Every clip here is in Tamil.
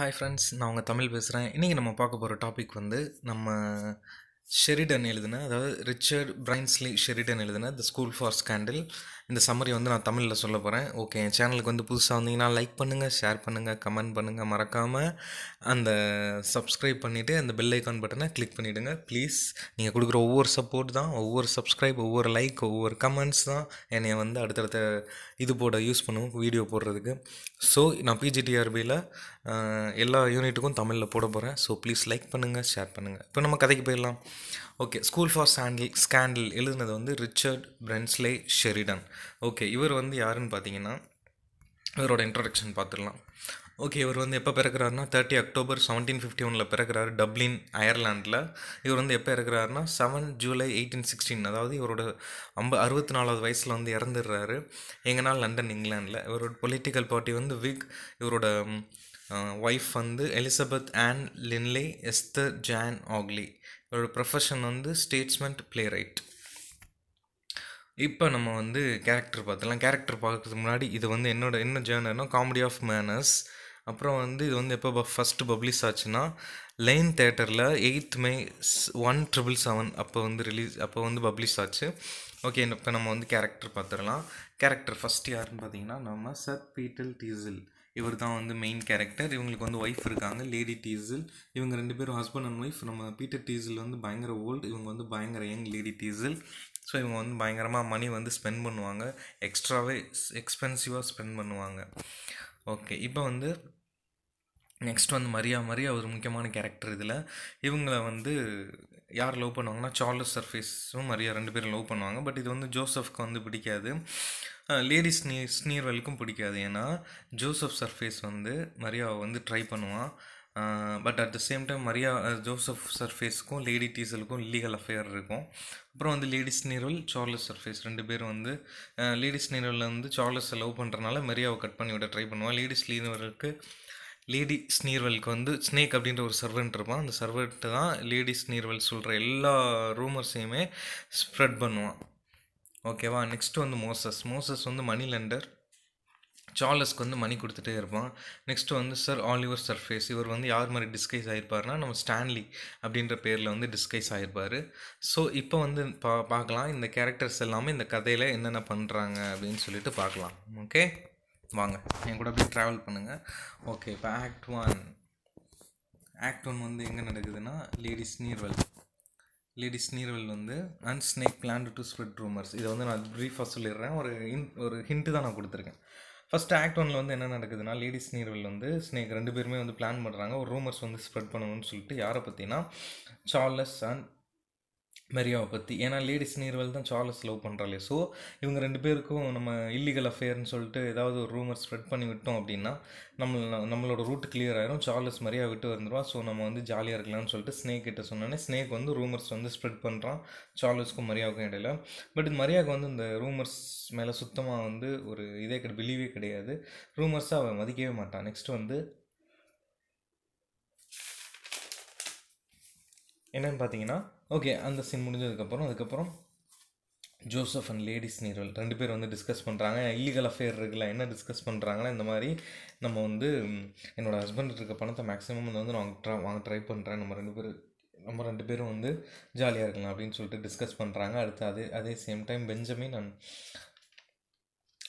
ஹாய் ஃப்ரெண்ட்ஸ் நான் உங்கள் தமிழ் பேசுகிறேன் இன்றைக்கி நம்ம பார்க்க போகிற டாபிக் வந்து நம்ம ஷெரிடன் எழுதின அதாவது ரிச்சர்ட் பிரைன்ஸ்லி ஷெரிடன் எழுதின த ஸ்கூல் ஃபார் ஸ்கேண்டில் இந்த சம்மரி வந்து நான் தமிழில் சொல்ல போகிறேன் ஓகே என் சேனலுக்கு வந்து புதுசாக வந்தீங்கன்னா லைக் பண்ணுங்கள் ஷேர் பண்ணுங்கள் கமெண்ட் பண்ணுங்கள் மறக்காமல் அந்த சப்ஸ்கிரைப் பண்ணிவிட்டு அந்த பெல் ஐக்கான் பட்டனை கிளிக் பண்ணிவிடுங்க ப்ளீஸ் நீங்கள் கொடுக்குற ஒவ்வொரு சப்போர்ட் தான் ஒவ்வொரு சப்ஸ்கிரைப் ஒவ்வொரு லைக் ஒவ்வொரு கமெண்ட்ஸ் தான் என்னை வந்து அடுத்தடுத்த இது போட யூஸ் பண்ணுவோம் வீடியோ போடுறதுக்கு ஸோ நான் பிஜிடிஆர்பியில் எல்லா யூனிட்டுக்கும் தமிழில் போட போகிறேன் ஸோ ப்ளீஸ் லைக் பண்ணுங்கள் ஷேர் பண்ணுங்கள் இப்போ நம்ம கதைக்கு போயிடலாம் okay school for scandal scandal எழுதுனது வந்து ரிச்சர்ட் பிரென்ஸ்லே ஷெரிடன் ஓகே இவர் வந்து யாருன்னு பார்த்தீங்கன்னா இவரோட இன்ட்ரடக்ஷன் பார்த்துடலாம் ஓகே இவர் வந்து எப்போ பிறக்கிறாருனா தேர்ட்டி அக்டோபர் செவன்டீன் ஃபிஃப்டி ஒனில் பிறக்கிறாரு டப்ளின் அயர்லாண்டில் இவர் வந்து எப்போ இறக்குறாருனா செவன் ஜூலை எயிட்டீன் சிக்ஸ்டீன் அதாவது இவரோட ஐம்ப அறுபத்தி நாலாவது வயசில் வந்து இறந்துடுறாரு எங்கனால் லண்டன் இங்கிலாண்டில் இவரோட பொலிட்டிக்கல் பார்ட்டி வந்து விக் இவரோட ஒய்ஃப் வந்து Elizabeth Ann Linley Esther Jane Ogle இவரோட ப்ரொஃபஷன் வந்து ஸ்டேட்ஸ்மெண்ட் பிளே ரைட் இப்போ நம்ம வந்து கேரக்டர் பார்த்துலாம் கேரக்டர் பார்க்கறதுக்கு முன்னாடி இது வந்து என்னோட என்ன ஜேர்னர்னா காமெடி ஆஃப் மேனர்ஸ் அப்புறம் வந்து இது வந்து எப்போ ஃபஸ்ட்டு பப்ளிஷ் ஆச்சுன்னா லைன் தேட்டரில் eighth May one triple seven அப்போ வந்து ரிலீஸ் அப்போ வந்து பப்ளிஷ் ஆச்சு ஓகே இப்போ நம்ம வந்து கேரக்டர் பார்த்துடலாம் கேரக்டர் ஃபஸ்ட் யாருன்னு பார்த்தீங்கன்னா நம்ம சர் பீட்டில் டீசில் இவர் தான் வந்து மெயின் கேரக்டர் இவங்களுக்கு வந்து ஒய்ஃப் இருக்காங்க லேடி டீசில் இவங்க ரெண்டு பேரும் ஹஸ்பண்ட் அண்ட் ஒய்ஃப் நம்ம பீட்டர் டீசில் வந்து பயங்கர ஓல்டு இவங்க வந்து பயங்கர யங் லேடி டீசில் ஸோ இவங்க வந்து பயங்கரமாக மணி வந்து ஸ்பெண்ட் பண்ணுவாங்க எக்ஸ்ட்ராவே எக்ஸ்பென்சிவாக ஸ்பெண்ட் பண்ணுவாங்க ஓகே இப்போ வந்து நெக்ஸ்ட் வந்து மரியா மரியா ஒரு முக்கியமான கேரக்டர் இதில் இவங்கள வந்து யார் லவ் பண்ணுவாங்கன்னா சார்லஸ் சர்ஃபேஸும் மரியா ரெண்டு பேரும் லவ் பண்ணுவாங்க பட் இது வந்து ஜோசப்க்கு வந்து பிடிக்காது லேடிஸ் நீ ஸ்னீர்வெலுக்கும் பிடிக்காது ஏன்னா ஜோசப் சர்ஃபேஸ் வந்து மரியாவை வந்து ட்ரை பண்ணுவான் but at the same time Maria Joseph சர்ஃபேஸுக்கும் லேடி டீசலுக்கும் லீகல் அஃபேர் இருக்கும் அப்புறம் வந்து லேடிஸ் நீரல் சார்லஸ் சர்ஃபேஸ் ரெண்டு பேரும் வந்து லேடிஸ் நீரலில் வந்து சார்லஸை லவ் பண்ணுறனால மரியாவை கட் பண்ணி விட ட்ரை பண்ணுவான் லேடிஸ் நீரலுக்கு லேடி ஸ்னீர்வெல்க்கு வந்து ஸ்னேக் அப்படின்ற ஒரு சர்வெண்ட் இருப்பான் அந்த சர்வெண்ட்டு தான் லேடி ஸ்னீர்வெல் சொல்கிற எல்லா ரூமர்ஸையுமே ஸ்ப்ரெட் பண்ணுவான் ஓகேவா நெக்ஸ்ட்டு வந்து மோசஸ் மோசஸ் வந்து மணி லெண்டர் சார்லஸ்க்கு வந்து மணி கொடுத்துட்டே இருப்பான் நெக்ஸ்ட்டு வந்து சார் ஆலிவர் சர்ஃபேஸ் இவர் வந்து யார் மாதிரி டிஸ்கைஸ் ஆகிருப்பார்னா நம்ம ஸ்டான்லி அப்படின்ற பேரில் வந்து டிஸ்கைஸ் ஆகிருப்பார் ஸோ இப்போ வந்து பா பார்க்கலாம் இந்த கேரக்டர்ஸ் எல்லாமே இந்த கதையில் என்னென்ன பண்ணுறாங்க அப்படின்னு சொல்லிட்டு பார்க்கலாம் ஓகே வாங்க என் கூட போய் ட்ராவல் பண்ணுங்கள் ஓகே இப்போ ஆக்ட் ஒன் ஆக்ட் ஒன் வந்து எங்கே நடக்குதுன்னா லேடிஸ் நீர்வல் லேடிஸ் நீர்வல் வந்து and Snake plan to spread rumours இதை வந்து நான் ப்ரீஃபாக சொல்லிடுறேன் ஒரு இன் ஒரு ஹிண்ட்டு தான் நான் கொடுத்துருக்கேன் ஃபஸ்ட்டு ஆக்ட் ஒன்ல வந்து என்ன நடக்குதுன்னா லேடிஸ் நீர்வல் வந்து ஸ்னேக் ரெண்டு பேருமே வந்து பிளான் பண்ணுறாங்க ஒரு ரூமர்ஸ் வந்து ஸ்ப்ரெட் பண்ணணும்னு சொல்லிட்டு யாரை பார்த்தீங்கன்னா சார்லஸ் அண்ட் மரியாவை பற்றி ஏன்னா லேடிஸ் நீர்வல் தான் சார்லஸ் லவ் பண்ணுறாளே ஸோ இவங்க ரெண்டு பேருக்கும் நம்ம இல்லீகல் அஃபேர்னு சொல்லிட்டு ஏதாவது ஒரு ரூமர் ஸ்ப்ரெட் பண்ணி விட்டோம் அப்படின்னா நம்ம நம்மளோட ரூட் கிளியர் ஆயிரும் சார்லஸ் மரியா விட்டு வந்துடுவா ஸோ நம்ம வந்து ஜாலியாக இருக்கலாம்னு சொல்லிட்டு ஸ்னேக் கிட்ட சொன்னோன்னே ஸ்னேக் வந்து ரூமர்ஸ் வந்து ஸ்ப்ரெட் பண்ணுறான் சார்லஸ்க்கும் மரியாவுக்கும் இடையில பட் மரியாவுக்கு வந்து இந்த ரூமர்ஸ் மேலே சுத்தமாக வந்து ஒரு இதே கிடையாது பிலீவே கிடையாது ரூமர்ஸை அவன் மதிக்கவே மாட்டான் நெக்ஸ்ட் வந்து என்னென்னு பார்த்தீங்கன்னா ஓகே அந்த சீன் முடிஞ்சதுக்கப்புறம் அதுக்கப்புறம் ஜோசப் அண்ட் லேடிஸ் நீர்வல் ரெண்டு பேர் வந்து டிஸ்கஸ் பண்ணுறாங்க இல்லீகல் அஃபேர் இருக்குல்ல என்ன டிஸ்கஸ் பண்ணுறாங்கன்னா இந்த மாதிரி நம்ம வந்து என்னோடய ஹஸ்பண்ட் இருக்க பணத்தை மேக்ஸிமம் வந்து நான் ட்ரா வாங்க ட்ரை பண்ணுறேன் நம்ம ரெண்டு பேர் நம்ம ரெண்டு பேரும் வந்து ஜாலியாக இருக்கலாம் அப்படின்னு சொல்லிட்டு டிஸ்கஸ் பண்ணுறாங்க அடுத்து அதே அதே சேம் டைம் பெஞ்சமின் அண்ட்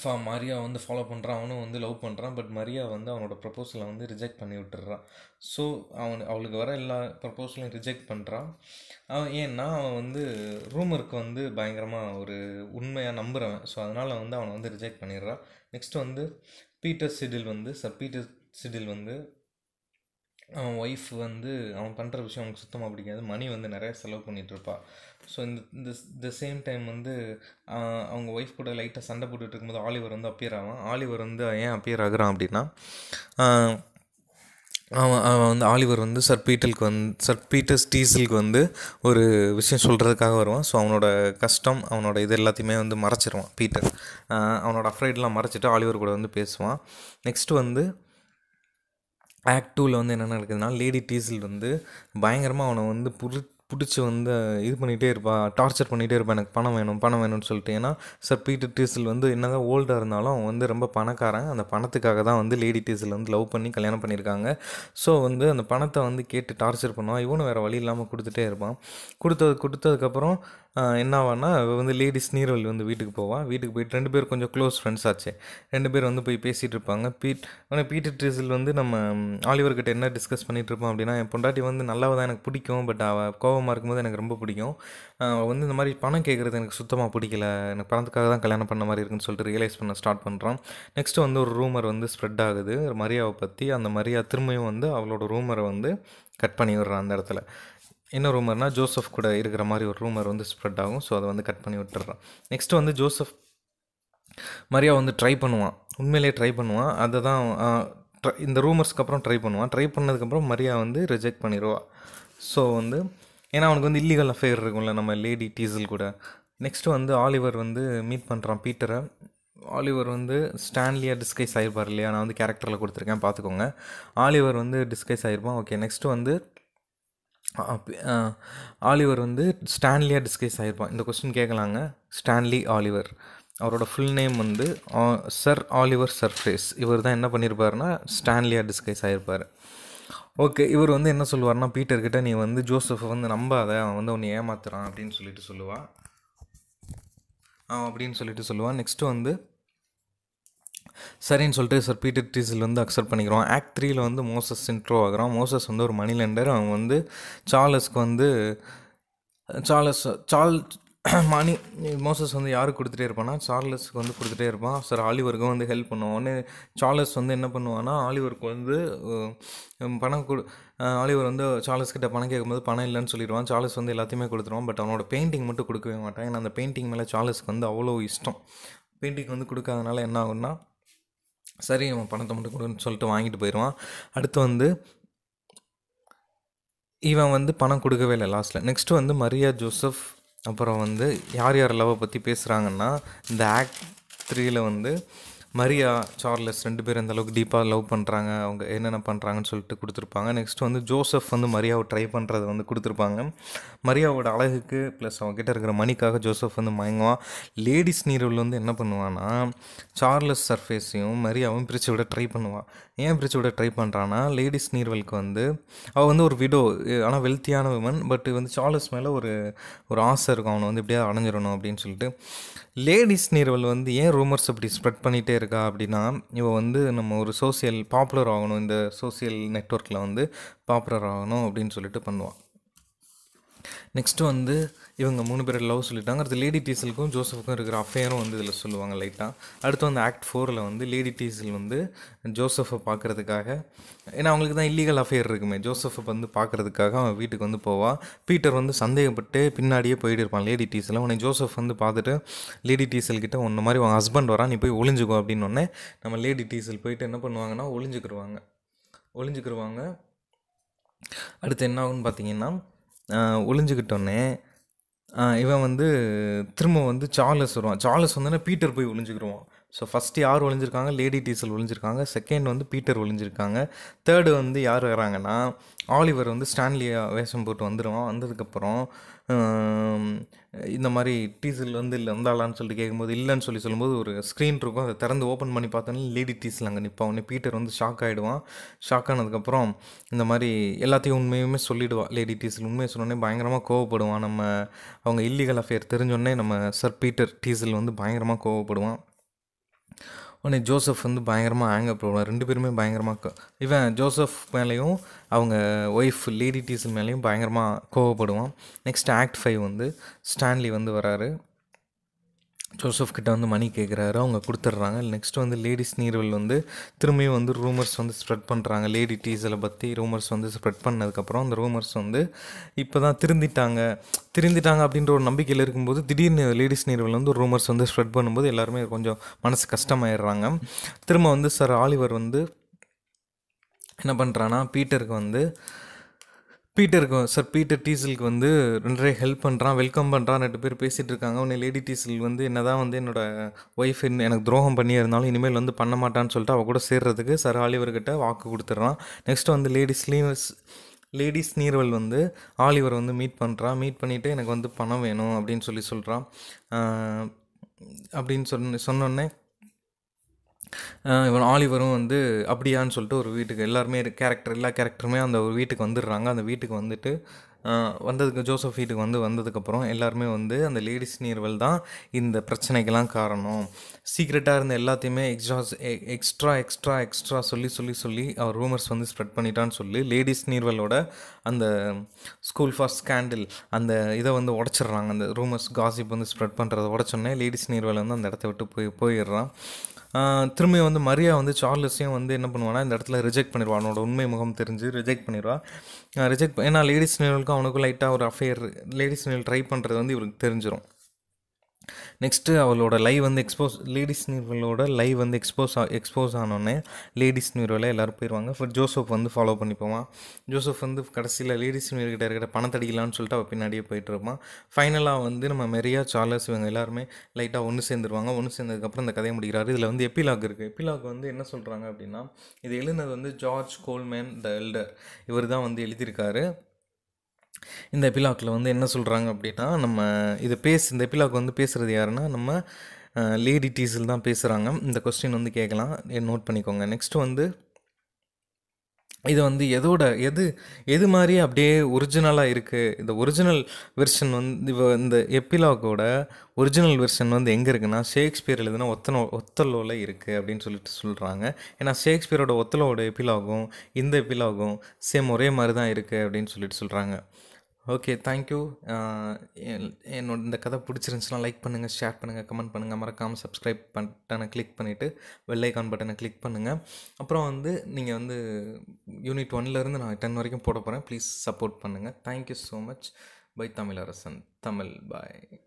ஃபா மரியா வந்து ஃபாலோ பண்ணுறான் அவனும் வந்து லவ் பண்ணுறான் பட் மரியா வந்து அவனோட ப்ரப்போசலை வந்து ரிஜெக்ட் பண்ணி விட்டுறான் ஸோ அவன் அவளுக்கு வர எல்லா ப்ரப்போசலையும் ரிஜெக்ட் பண்ணுறான் அவன் ஏன்னா அவன் வந்து ரூமருக்கு வந்து பயங்கரமாக ஒரு உண்மையாக நம்புகிறவன் ஸோ அதனால் வந்து அவனை வந்து ரிஜெக்ட் பண்ணிடுறான் நெக்ஸ்ட் வந்து பீட்டர் சிடில் வந்து சார் பீட்டர் சிடில் வந்து அவன் ஒய்ஃப் வந்து அவன் பண்ணுற விஷயம் அவனுக்கு சுத்தமாக பிடிக்காது மணி வந்து நிறையா செலவு பண்ணிகிட்ருப்பா ஸோ இந்த இந்த த சேம் டைம் வந்து அவங்க ஒய்ஃப் கூட லைட்டாக சண்டை போட்டுட்டு இருக்கும்போது ஆலிவர் வந்து அப்பியர் ஆவான் ஆலிவர் வந்து ஏன் அப்பியர் ஆகுறான் அப்படின்னா அவன் அவன் வந்து ஆலிவர் வந்து சர் பீட்டலுக்கு வந்து சர் பீட்டர்ஸ் டீசலுக்கு வந்து ஒரு விஷயம் சொல்கிறதுக்காக வருவான் ஸோ அவனோட கஷ்டம் அவனோட இது எல்லாத்தையுமே வந்து மறைச்சிருவான் பீட்டர் அவனோட அஃப்ரைட்லாம் மறைச்சிட்டு ஆலிவர் கூட வந்து பேசுவான் நெக்ஸ்ட்டு வந்து ஆக்ட் டூவில் வந்து என்ன நடக்குதுன்னா லேடி டீசல் வந்து பயங்கரமாக அவனை வந்து புரி பிடிச்சி வந்து இது பண்ணிகிட்டே இருப்பா டார்ச்சர் பண்ணிகிட்டே இருப்பான் எனக்கு பணம் வேணும் பணம் வேணும்னு சொல்லிட்டு ஏன்னா சார் பீட்டர் டீசல் வந்து என்னதான் ஓல்டாக இருந்தாலும் அவன் வந்து ரொம்ப பணக்காரன் அந்த பணத்துக்காக தான் வந்து லேடி டீசில் வந்து லவ் பண்ணி கல்யாணம் பண்ணியிருக்காங்க ஸோ வந்து அந்த பணத்தை வந்து கேட்டு டார்ச்சர் பண்ணுவான் இவனும் வேறு வழி இல்லாமல் கொடுத்துட்டே இருப்பான் கொடுத்தது கொடுத்ததுக்கப்புறம் என்ன ஆவான்னா வந்து லேடிஸ் நீர்வல் வந்து வீட்டுக்கு போவான் வீட்டுக்கு போயிட்டு ரெண்டு பேர் கொஞ்சம் க்ளோஸ் ஃப்ரெண்ட்ஸ் ஆச்சு ரெண்டு பேர் வந்து போய் பேசிகிட்டு இருப்பாங்க பீட் ஆனால் பீட்டர் ட்ரீசல் வந்து நம்ம ஆலிவர்கிட்ட என்ன டிஸ்கஸ் பண்ணிகிட்டு இருப்போம் அப்படின்னா என் பொண்டாட்டி வந்து நல்லாவதாக தான் எனக்கு பிடிக்கும் பட் அவள் கோபமாக இருக்கும்போது எனக்கு ரொம்ப பிடிக்கும் வந்து இந்த மாதிரி பணம் கேட்குறது எனக்கு சுத்தமாக பிடிக்கல எனக்கு பணத்துக்காக தான் கல்யாணம் பண்ண மாதிரி இருக்குன்னு சொல்லிட்டு ரியலைஸ் பண்ண ஸ்டார்ட் பண்ணுறான் நெக்ஸ்ட்டு வந்து ஒரு ரூமர் வந்து ஸ்ப்ரெட் ஆகுது மரியாவை பற்றி அந்த மரியா திரும்பியும் வந்து அவளோட ரூமரை வந்து கட் பண்ணி விடுறான் அந்த இடத்துல என்ன ரூமர்னால் ஜோசப் கூட இருக்கிற மாதிரி ஒரு ரூமர் வந்து ஸ்ப்ரெட் ஆகும் ஸோ அதை வந்து கட் பண்ணி விட்டுறான் நெக்ஸ்ட்டு வந்து ஜோசப் மரியா வந்து ட்ரை பண்ணுவான் உண்மையிலேயே ட்ரை பண்ணுவான் அதை தான் இந்த ரூமர்ஸ்க்கு அப்புறம் ட்ரை பண்ணுவான் ட்ரை பண்ணதுக்கப்புறம் மரியா வந்து ரிஜெக்ட் பண்ணிடுவாள் ஸோ வந்து ஏன்னா அவனுக்கு வந்து இல்லீகல் அஃபேர் இருக்கும்ல நம்ம லேடி டீசல் கூட நெக்ஸ்ட்டு வந்து ஆலிவர் வந்து மீட் பண்ணுறான் பீட்டரை ஆலிவர் வந்து ஸ்டான்லியாக டிஸ்கைஸ் ஆகிருப்பார் இல்லையா நான் வந்து கேரக்டரில் கொடுத்துருக்கேன் பார்த்துக்கோங்க ஆலிவர் வந்து டிஸ்கைஸ் ஆகிருப்பான் ஓகே நெக்ஸ்ட்டு வந்து ஆலிவர் வந்து ஸ்டான்லியாக டிஸ்கஸ் ஆகிருப்பான் இந்த கொஸ்டின் கேட்கலாங்க ஸ்டான்லி ஆலிவர் அவரோட ஃபுல் நேம் வந்து சர் ஆலிவர் சர்ஃபேஸ் இவர் தான் என்ன பண்ணியிருப்பாருன்னா ஸ்டான்லியாக டிஸ்கஸ் ஆகிருப்பார் ஓகே இவர் வந்து என்ன சொல்லுவார்னா பீட்டர்கிட்ட நீ வந்து ஜோசஃபை வந்து நம்பாத அவன் வந்து உன்னை ஏமாத்துறான் அப்படின்னு சொல்லிட்டு சொல்லுவான் அப்படின்னு சொல்லிட்டு சொல்லுவான் நெக்ஸ்ட்டு வந்து சரின்னு சொல்லிட்டு சார் பீட்டர் டீசில் வந்து அக்செப்ட் பண்ணிக்கிறோம் ஆக்ட் த்ரீயில் வந்து மோசஸ் இன்ட்ரோ ஆகிறான் மோசஸ் வந்து ஒரு லெண்டர் அவன் வந்து சார்லஸ்க்கு வந்து சார்லஸ் சால் மணி மோசஸ் வந்து யாருக்கு கொடுத்துட்டே இருப்பானா சார்லஸ்க்கு வந்து கொடுத்துட்டே இருப்பான் சார் ஆலிவருக்கும் வந்து ஹெல்ப் பண்ணுவான் உடனே சார்லஸ் வந்து என்ன பண்ணுவான்னா ஆலிவருக்கு வந்து பணம் கொடு ஆலிவர் வந்து சார்லஸ் கிட்ட பணம் கேட்கும்போது பணம் இல்லைன்னு சொல்லிடுவான் சார்லஸ் வந்து எல்லாத்தையுமே கொடுத்துருவான் பட் அவனோட பெயிண்டிங் மட்டும் கொடுக்கவே மாட்டான் ஏன்னா அந்த பெயிண்டிங் மேலே சார்லஸ்க்கு வந்து அவ்வளோ இஷ்டம் பெயிண்டிங் வந்து கொடுக்காதனால என்ன ஆகுன்னா சரி அவன் பணத்தை மட்டும் கொடுன்னு சொல்லிட்டு வாங்கிட்டு போயிடுவான் அடுத்து வந்து இவன் வந்து பணம் கொடுக்கவே இல்லை லாஸ்ட்டில் நெக்ஸ்ட்டு வந்து மரியா ஜோசப் அப்புறம் வந்து யார் யார் லவ்வை பற்றி பேசுகிறாங்கன்னா இந்த ஆக்ட் த்ரீயில் வந்து மரியா சார்லஸ் ரெண்டு பேர் அந்தளவுக்கு அளவுக்கு டீப்பாக லவ் பண்ணுறாங்க அவங்க என்னென்ன பண்ணுறாங்கன்னு சொல்லிட்டு கொடுத்துருப்பாங்க நெக்ஸ்ட் வந்து ஜோசப் வந்து மரியாவை ட்ரை பண்ணுறது வந்து கொடுத்துருப்பாங்க மரியாவோட அழகுக்கு ப்ளஸ் அவங்ககிட்ட இருக்கிற மணிக்காக ஜோசப் வந்து மயங்குவான் லேடிஸ் நீரவில் வந்து என்ன பண்ணுவான்னா சார்லஸ் சர்ஃபேஸையும் மரியாவும் பிரித்து விட ட்ரை பண்ணுவான் ஏன் பிரித்து விட ட்ரை பண்ணுறான்னா லேடிஸ் நீர்வலுக்கு வந்து அவள் வந்து ஒரு விடோ ஆனால் வெல்த்தியான விமன் பட் வந்து சார்லஸ் மேலே ஒரு ஒரு ஆசை இருக்கும் அவனை வந்து எப்படியாவது அடைஞ்சிடணும் அப்படின்னு சொல்லிட்டு லேடிஸ் நீர்வல் வந்து ஏன் ரூமர்ஸ் அப்படி ஸ்ப்ரெட் பண்ணிகிட்டே இருக்கா அப்படின்னா இவள் வந்து நம்ம ஒரு சோசியல் பாப்புலர் ஆகணும் இந்த சோசியல் நெட்ஒர்க்கில் வந்து பாப்புலர் ஆகணும் அப்படின்னு சொல்லிட்டு பண்ணுவாள் நெக்ஸ்ட்டு வந்து இவங்க மூணு பேர் லவ் சொல்லிட்டாங்க அடுத்து லேடி டீசலுக்கும் ஜோசஃபுக்கும் இருக்கிற அஃபேரும் வந்து இதில் சொல்லுவாங்க லைட்டாக அடுத்து வந்து ஆக்ட் ஃபோரில் வந்து லேடி டீசல் வந்து ஜோசஃபை பார்க்குறதுக்காக ஏன்னா அவங்களுக்கு தான் இல்லீகல் அஃபேர் இருக்குமே ஜோசஃபை வந்து பார்க்குறதுக்காக அவன் வீட்டுக்கு வந்து போவான் பீட்டர் வந்து சந்தேகப்பட்டு பின்னாடியே போயிட்டு இருப்பான் லேடி டீசலில் உன்னை ஜோசஃப் வந்து பார்த்துட்டு லேடி டீசல் கிட்ட ஒன்று மாதிரி உன் ஹஸ்பண்ட் வரா நீ போய் ஒளிஞ்சுக்கோ அப்படின்னு ஒன்னே நம்ம லேடி டீசல் போயிட்டு என்ன பண்ணுவாங்கன்னா ஒளிஞ்சுக்கிடுவாங்க ஒளிஞ்சுக்கிடுவாங்க அடுத்து என்ன ஆகுன்னு பார்த்தீங்கன்னா ஒளிஞ்சுக்கிட்டோன்னே இவன் வந்து திரும்ப வந்து சார்லஸ் வருவான் சார்லஸ் வந்தோடனே பீட்டர் போய் ஒளிஞ்சுக்கிடுவான் ஸோ ஃபஸ்ட்டு யார் ஒழிஞ்சிருக்காங்க லேடி டீசல் ஒழிஞ்சிருக்காங்க செகண்ட் வந்து பீட்டர் ஒழிஞ்சிருக்காங்க தேர்டு வந்து யார் வராங்கன்னா ஆலிவர் வந்து ஸ்டான்லி வேஷம் போட்டு வந்துடுவோம் வந்ததுக்கப்புறம் இந்த மாதிரி டீசல் வந்து இல்லை வந்தாலான்னு சொல்லிட்டு கேட்கும்போது இல்லைன்னு சொல்லி சொல்லும்போது ஒரு ஸ்க்ரீன் இருக்கும் அதை திறந்து ஓப்பன் பண்ணி பார்த்தோன்னே லேடி டீசல் அங்கே நிற்பா உடனே பீட்டர் வந்து ஷாக் ஆகிடுவான் ஷாக் ஆனதுக்கப்புறம் இந்த மாதிரி எல்லாத்தையும் உண்மையுமே சொல்லிவிடுவான் லேடி டீசல் உண்மையை சொன்னோடனே பயங்கரமாக கோவப்படுவான் நம்ம அவங்க இல்லீகல் அஃபேர் தெரிஞ்சோடனே நம்ம சர் பீட்டர் டீசல் வந்து பயங்கரமாக கோவப்படுவான் உடனே ஜோசப் வந்து பயங்கரமாக ஆங்க போடுவான் ரெண்டு பேருமே பயங்கரமாக இவன் ஜோசப் மேலேயும் அவங்க ஒய்ஃப் லேடி டீசன் மேலேயும் பயங்கரமாக கோவப்படுவான் நெக்ஸ்ட் ஆக்ட் ஃபைவ் வந்து ஸ்டான்லி வந்து வராரு ஜோசஃப் கிட்ட வந்து மணி கேட்குறாரு அவங்க கொடுத்துட்றாங்க நெக்ஸ்ட் வந்து லேடிஸ் நீர்வல் வந்து திரும்பியும் வந்து ரூமர்ஸ் வந்து ஸ்ப்ரெட் பண்ணுறாங்க லேடி டீசலை பற்றி ரூமர்ஸ் வந்து ஸ்ப்ரெட் பண்ணதுக்கப்புறம் அந்த ரூமர்ஸ் வந்து இப்போ தான் திருந்திட்டாங்க திருந்திட்டாங்க அப்படின்ற ஒரு நம்பிக்கையில் இருக்கும்போது திடீர்னு லேடிஸ் நீர்வல் வந்து ரூமர்ஸ் வந்து ஸ்ப்ரெட் பண்ணும்போது எல்லாருமே கொஞ்சம் மனசு கஷ்டமாயிடுறாங்க திரும்ப வந்து சார் ஆலிவர் வந்து என்ன பண்ணுறான்னா பீட்டருக்கு வந்து பீட்டருக்கு சார் பீட்டர் டீசலுக்கு வந்து ரெண்டரை ஹெல்ப் பண்ணுறான் வெல்கம் பண்ணுறான் ரெண்டு பேர் பேசிகிட்டு இருக்காங்க உன்னை லேடி டீசல் வந்து என்ன தான் வந்து என்னோட ஒய்ஃப் என்ன எனக்கு துரோகம் பண்ணியிருந்தாலும் இனிமேல் வந்து பண்ண மாட்டான்னு சொல்லிட்டு அவள் கூட சேர்றதுக்கு சார் ஆலிவர்கிட்ட வாக்கு கொடுத்துட்றான் நெக்ஸ்ட்டு வந்து லேடிஸ் லீவர்ஸ் லேடிஸ் நீர்வல் வந்து ஆலிவர் வந்து மீட் பண்ணுறான் மீட் பண்ணிவிட்டு எனக்கு வந்து பணம் வேணும் அப்படின்னு சொல்லி சொல்கிறான் அப்படின்னு சொன்ன சொன்னோடனே இவன் ஆலிவரும் வந்து அப்படியான்னு சொல்லிட்டு ஒரு வீட்டுக்கு எல்லாருமே கேரக்டர் எல்லா கேரக்டருமே அந்த ஒரு வீட்டுக்கு வந்துடுறாங்க அந்த வீட்டுக்கு வந்துட்டு வந்ததுக்கு ஜோசப் வீட்டுக்கு வந்து வந்ததுக்கப்புறம் எல்லாருமே வந்து அந்த லேடிஸ் நீர்வல் தான் இந்த பிரச்சனைக்கெல்லாம் காரணம் சீக்ரெட்டாக இருந்த எல்லாத்தையுமே எக்ஸ்ட்ரா எக்ஸ்ட்ரா எக்ஸ்ட்ரா எக்ஸ்ட்ரா சொல்லி சொல்லி சொல்லி அவர் ரூமர்ஸ் வந்து ஸ்ப்ரெட் பண்ணிட்டான்னு சொல்லி லேடிஸ் நீர்வலோட அந்த ஸ்கூல் ஃபார் ஸ்கேண்டில் அந்த இதை வந்து உடச்சிட்றாங்க அந்த ரூமர்ஸ் காசிப் வந்து ஸ்ப்ரெட் பண்ணுறதை உடச்சோடனே லேடிஸ் நீர்வல் வந்து அந்த இடத்த விட்டு போய் போயிடுறான் திரும்பி வந்து மரியா வந்து சார்லஸையும் வந்து என்ன பண்ணுவான்னா இந்த இடத்துல ரிஜெக்ட் பண்ணிடுவான் அவனோட உண்மை முகம் தெரிஞ்சு ரிஜெக்ட் பண்ணிடுவான் ரிஜெக்ட் ஏன்னா லேடிஸ் நீர்வலுக்கு அவளுக்கும் அவனுக்கும் லைட்டாக ஒரு அஃபேர் லேடிஸ் நீல் ட்ரை பண்ணுறது வந்து இவருக்கு தெரிஞ்சிடும் நெக்ஸ்ட்டு அவளோட லைவ் வந்து எக்ஸ்போஸ் லேடிஸ் நிறுவலோட லைவ் வந்து எக்ஸ்போஸ் எக்ஸ்போஸ் ஆனோடனே லேடிஸ் நிறுவலில் எல்லோரும் போயிடுவாங்க ஃபர் ஜோசப் வந்து ஃபாலோ பண்ணிப்போவான் ஜோசப் வந்து கடைசியில் லேடிஸ் நிறுவகிட்ட இருக்கிற பணத்தடிக்கலான்னு சொல்லிட்டு அவள் பின்னாடியே போயிட்டுருப்பான் ஃபைனலாக வந்து நம்ம மெரியா சார்லஸ் இவங்க எல்லாருமே லைட்டாக ஒன்று சேர்ந்துருவாங்க ஒன்று சேர்ந்ததுக்கப்புறம் இந்த கதையை முடிக்கிறாரு இதில் வந்து எப்பிலாக் இருக்குது எப்பிலாக் வந்து என்ன சொல்கிறாங்க அப்படின்னா இது எழுதுனது வந்து ஜார்ஜ் கோல்மேன் த எல்டர் இவர் தான் வந்து எழுதியிருக்காரு இந்த எபிலாக்கில் வந்து என்ன சொல்கிறாங்க அப்படின்னா நம்ம இதை பேசு இந்த எபிலாக் வந்து பேசுகிறது யாருன்னா நம்ம லேடி டீசில் தான் பேசுகிறாங்க இந்த கொஸ்டின் வந்து கேட்கலாம் நோட் பண்ணிக்கோங்க நெக்ஸ்ட் வந்து இது வந்து எதோட எது எது மாதிரி அப்படியே ஒரிஜினலாக இருக்குது இந்த ஒரிஜினல் வெர்ஷன் வந்து இந்த எப்பிலாக்கோட ஒரிஜினல் வெர்ஷன் வந்து எங்கே இருக்குன்னா ஷேக்ஸ்பியர் எழுதுனா ஒத்தனோ ஒத்தலோவில் இருக்குது அப்படின்னு சொல்லிட்டு சொல்கிறாங்க ஏன்னா ஷேக்ஸ்பியரோட ஒத்தலோட எப்பிலாகும் இந்த எப்பிலாகும் சேம் ஒரே மாதிரி தான் இருக்குது அப்படின்னு சொல்லிட்டு சொல்கிறாங்க ஓகே தேங்க்யூ uh, என்னோட இந்த கதை பிடிச்சிருந்துச்சுன்னா லைக் பண்ணுங்கள் ஷேர் பண்ணுங்கள் கமெண்ட் பண்ணுங்கள் மறக்காமல் சப்ஸ்கிரைப் பட்டனை கிளிக் பண்ணிவிட்டு வெள்ளைக்கான் பட்டனை கிளிக் பண்ணுங்கள் அப்புறம் வந்து நீங்கள் வந்து யூனிட் ஒன்லேருந்து நான் டென் வரைக்கும் போட போகிறேன் ப்ளீஸ் சப்போர்ட் பண்ணுங்கள் thank you so much bye Tamilarasan Tamil பாய்